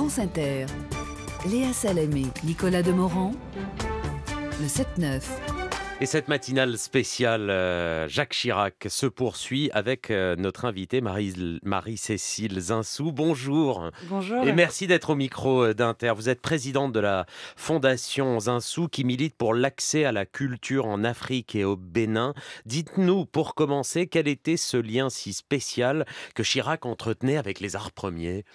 France Inter. Léa Salamé, Nicolas Demorand, le 7-9. Et cette matinale spéciale euh, Jacques Chirac se poursuit avec euh, notre invitée Marie-Cécile Marie Zinsou. Bonjour. Bonjour. Et merci d'être au micro euh, d'Inter. Vous êtes présidente de la Fondation Zinsou qui milite pour l'accès à la culture en Afrique et au Bénin. Dites-nous pour commencer quel était ce lien si spécial que Chirac entretenait avec les arts premiers.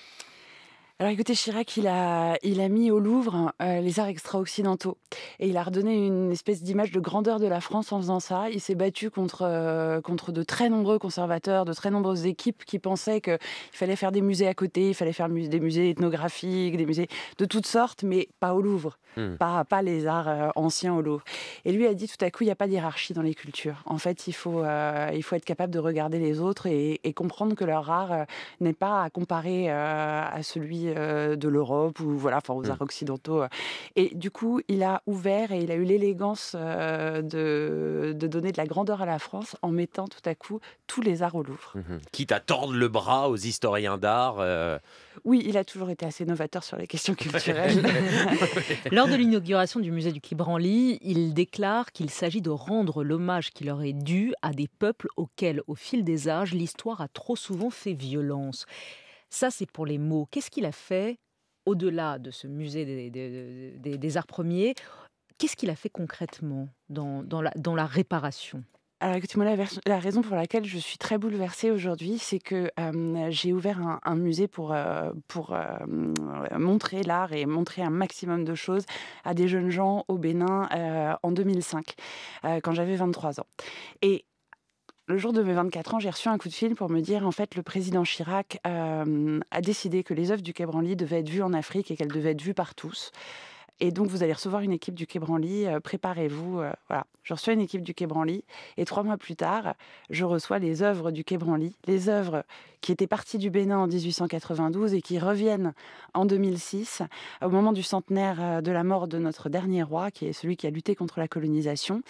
Alors écoutez, Chirac, il a, il a mis au Louvre euh, les arts extra-occidentaux. Et il a redonné une espèce d'image de grandeur de la France en faisant ça. Il s'est battu contre, euh, contre de très nombreux conservateurs, de très nombreuses équipes qui pensaient qu'il fallait faire des musées à côté, il fallait faire des musées ethnographiques, des musées de toutes sortes, mais pas au Louvre, hmm. pas, les arts euh, anciens au Louvre. Et lui a dit tout à coup, il n'y a pas d'hierarchie dans les cultures. En fait, il faut, il faut être capable de regarder les autres et, et comprendre que leur art n'est pas à comparer à celui euh, de l'Europe ou voilà, enfin aux mmh. arts occidentaux. Euh. Et du coup, il a ouvert et il a eu l'élégance euh, de, donner de la grandeur à la France en mettant tout à coup tous les arts au Louvre. Mmh Quitte à tordre le bras aux historiens d'art. Oui, il a toujours été assez novateur sur les questions culturelles. Lors de l'inauguration du musée du Quai Branly, il déclare qu'il s'agit de rendre l'hommage qui leur est dû à des peuples auxquels, au fil des âges, l'histoire a trop souvent fait violence. Ça, c'est pour les mots. Qu'est-ce qu'il a fait au-delà de ce musée des, arts premiers Qu'est-ce qu'il a fait concrètement dans, la, dans la réparation alors écoutez-moi, la, raison pour laquelle je suis très bouleversée aujourd'hui, c'est que euh, j'ai ouvert un, musée pour, euh, pour euh, montrer l'art et montrer un maximum de choses à des jeunes gens au Bénin en 2005, quand j'avais 23 ans. Et le jour de mes 24 ans, j'ai reçu un coup de fil pour me dire en fait, le président Chirac euh, a décidé que les œuvres du Quai devaient être vues en Afrique et qu'elles devaient être vues par tous. Et donc, vous allez recevoir une équipe du Quai euh, Préparez-vous. Euh, voilà. Je reçois une équipe du Quai et trois mois plus tard, je reçois les œuvres du Quai les œuvres qui étaient parties du Bénin en 1892 et qui reviennent en 2006 au moment du centenaire euh, de la mort de notre dernier roi, qui est celui qui a lutté contre la colonisation.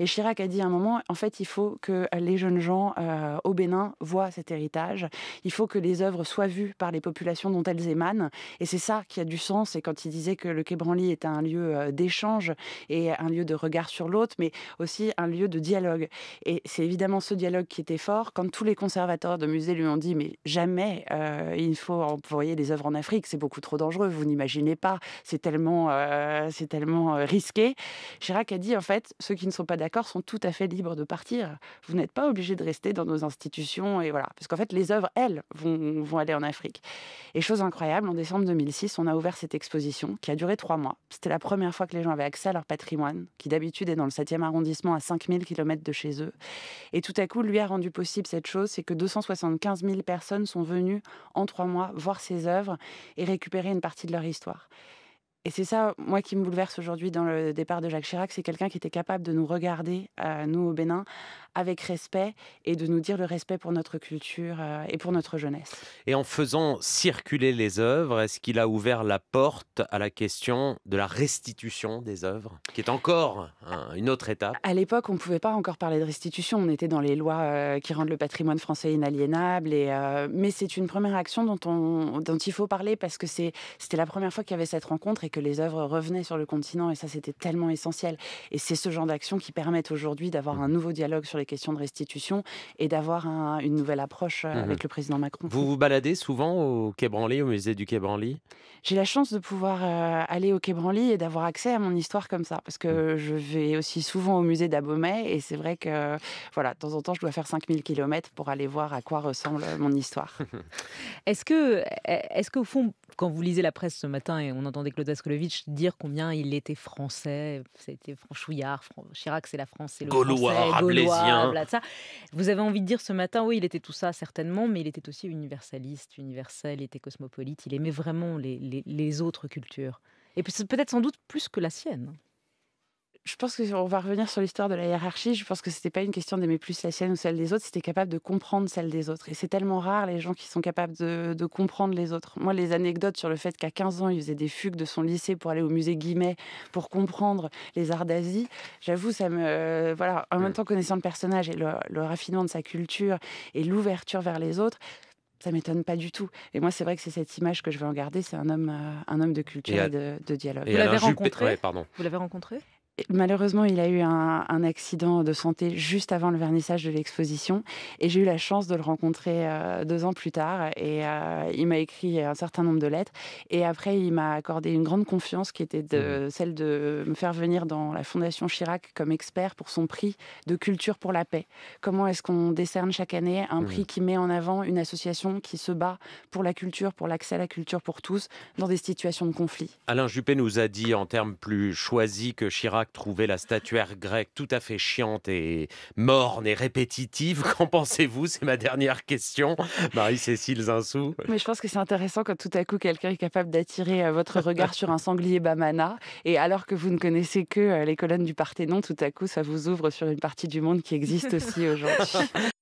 Et Chirac a dit à un moment, en fait, il faut que les jeunes gens euh, au Bénin voient cet héritage. Il faut que les œuvres soient vues par les populations dont elles émanent. Et c'est ça qui a du sens. Et quand il disait que le Quai Branly est un lieu euh, d'échange et un lieu de regard sur l'autre, mais aussi un lieu de dialogue. Et c'est évidemment ce dialogue qui était fort quand tous les conservateurs de musées lui ont dit mais jamais euh, il faut envoyer des œuvres en Afrique, c'est beaucoup trop dangereux, vous n'imaginez pas, c'est tellement, euh, c'est tellement euh, risqué. Chirac a dit en fait ceux qui ne sont pas d'accord sont tout à fait libres de partir. Vous n'êtes pas obligés de rester dans nos institutions et voilà, parce qu'en fait les œuvres elles vont, vont aller en Afrique. Et chose incroyable, en décembre 2006, on a ouvert cette exposition qui a duré trois mois. C'était la première fois que les gens avaient accès à leur patrimoine, qui d'habitude est dans le 7e arrondissement arrondissement à 5000 km de chez eux. Et tout à coup, lui a rendu possible cette chose, c'est que 275 000 personnes sont venues en trois mois voir ses œuvres et récupérer une partie de leur histoire. Et c'est ça, moi, qui me bouleverse aujourd'hui dans le départ de Jacques Chirac, c'est quelqu'un qui était capable de nous regarder, euh, nous au Bénin, avec respect et de nous dire le respect pour notre culture euh, et pour notre jeunesse. Et en faisant circuler les œuvres, est-ce qu'il a ouvert la porte à la question de la restitution des œuvres, qui est encore une autre étape À l'époque, on ne pouvait pas encore parler de restitution, on était dans les lois euh, qui rendent le patrimoine français inaliénable, et, mais c'est une première action dont, on, dont il faut parler parce que c'était la première fois qu'il y avait cette rencontre. Et que les œuvres revenaient sur le continent et ça c'était tellement essentiel. Et c'est ce genre d'action qui permettent aujourd'hui d'avoir un mmh. nouveau dialogue sur les questions de restitution et d'avoir une nouvelle approche euh, mmh avec le président Macron. Vous vous baladez souvent au Quai Branly, au musée du Quai Branly J'ai la chance de pouvoir euh, aller au Quai Branly et d'avoir accès à mon histoire comme ça parce que mmh. je vais aussi souvent au musée d'Abomey et c'est vrai que voilà, de temps en temps je dois faire 5000 km pour aller voir à quoi ressemble mon histoire. est-ce que, est-ce qu'au fond, quand vous lisez la presse ce matin et on entendait Claude Askolovitch dire combien il était français, c'était franchouillard, Chirac c'est la France, c'est le français, Gaulois, Vous avez envie de dire ce matin, oui, il était tout ça certainement, mais il était aussi universaliste, universel, il était cosmopolite, il aimait vraiment les, les autres cultures. Et peut-être sans doute plus que la sienne je pense on va revenir sur l'histoire de la hiérarchie. Je pense que c'était pas une question d'aimer plus la sienne ou celle des autres, c'était capable de comprendre celle des autres. Et c'est tellement rare les gens qui sont capables de, comprendre les autres. Moi, les anecdotes sur le fait qu'à 15 ans, il faisait des fugues de son lycée pour aller au musée Guimet pour comprendre les arts d'Asie, j'avoue, ça me. voilà, en même temps, connaissant le personnage et le, raffinement de sa culture et l'ouverture vers les autres, ça m'étonne pas du tout. Et moi, c'est vrai que c'est cette image que je veux en garder. C'est un homme, euh, un homme de culture et, de, dialogue. Et vous l'avez rencontré pardon. Vous l'avez rencontré Malheureusement, il a eu un, accident de santé juste avant le vernissage de l'exposition et j'ai eu la chance de le rencontrer euh, deux ans plus tard et euh, il m'a écrit un certain nombre de lettres et après il m'a accordé une grande confiance qui était de, mmh. celle de me faire venir dans la Fondation Chirac comme expert pour son prix de culture pour la paix. Comment est-ce qu'on décerne chaque année un prix mmh. qui met en avant une association qui se bat pour la culture, pour l'accès à la culture pour tous dans des situations de conflit Alain Juppé nous a dit en termes plus choisis que Chirac trouver la statuaire grecque tout à fait chiante et morne et répétitive Qu'en pensez-vous C'est ma dernière question. Marie-Cécile Zinsou. Mais je pense que c'est intéressant quand tout à coup quelqu'un est capable d'attirer euh, votre regard sur un sanglier bamana et alors que vous ne connaissez que euh, les colonnes du Parthénon, tout à coup ça vous ouvre sur une partie du monde qui existe aussi aujourd'hui.